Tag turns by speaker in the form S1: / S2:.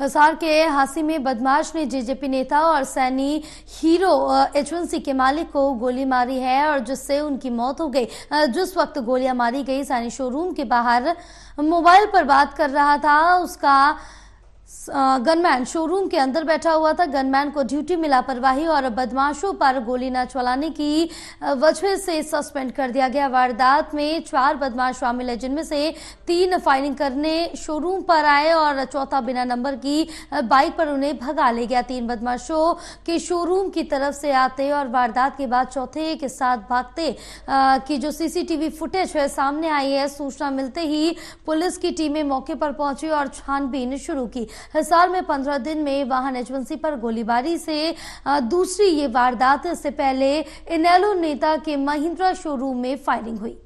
S1: हिसार के हासी में बदमाश ने जेजेपी नेता और सैनी हीरो एचवंसी के मालिक को गोली मारी है और जिससे उनकी मौत हो गई जिस वक्त गोलियां मारी गई सैनी शोरूम के बाहर मोबाइल पर बात कर रहा था उसका गनमैन शोरूम के अंदर बैठा हुआ था गनमैन को ड्यूटी में लापरवाही और बदमाशों पर गोली न चलाने की वजह से सस्पेंड कर दिया गया वारदात में चार बदमाश शामिल है जिनमें से तीन फायरिंग करने शोरूम पर आए और चौथा बिना नंबर की बाइक पर उन्हें भगा ले गया तीन बदमाशों के शोरूम की तरफ से आते और वारदात के बाद चौथे के साथ भागते की जो सीसीटीवी फुटेज है सामने आई है सूचना मिलते ही पुलिस की टीमें मौके पर पहुंची और छानबीन शुरू की हिसार में पंद्रह दिन में वाहन एजेंसी पर गोलीबारी से दूसरी ये वारदात इससे पहले इनेलो नेता के महिंद्रा शोरूम में फायरिंग हुई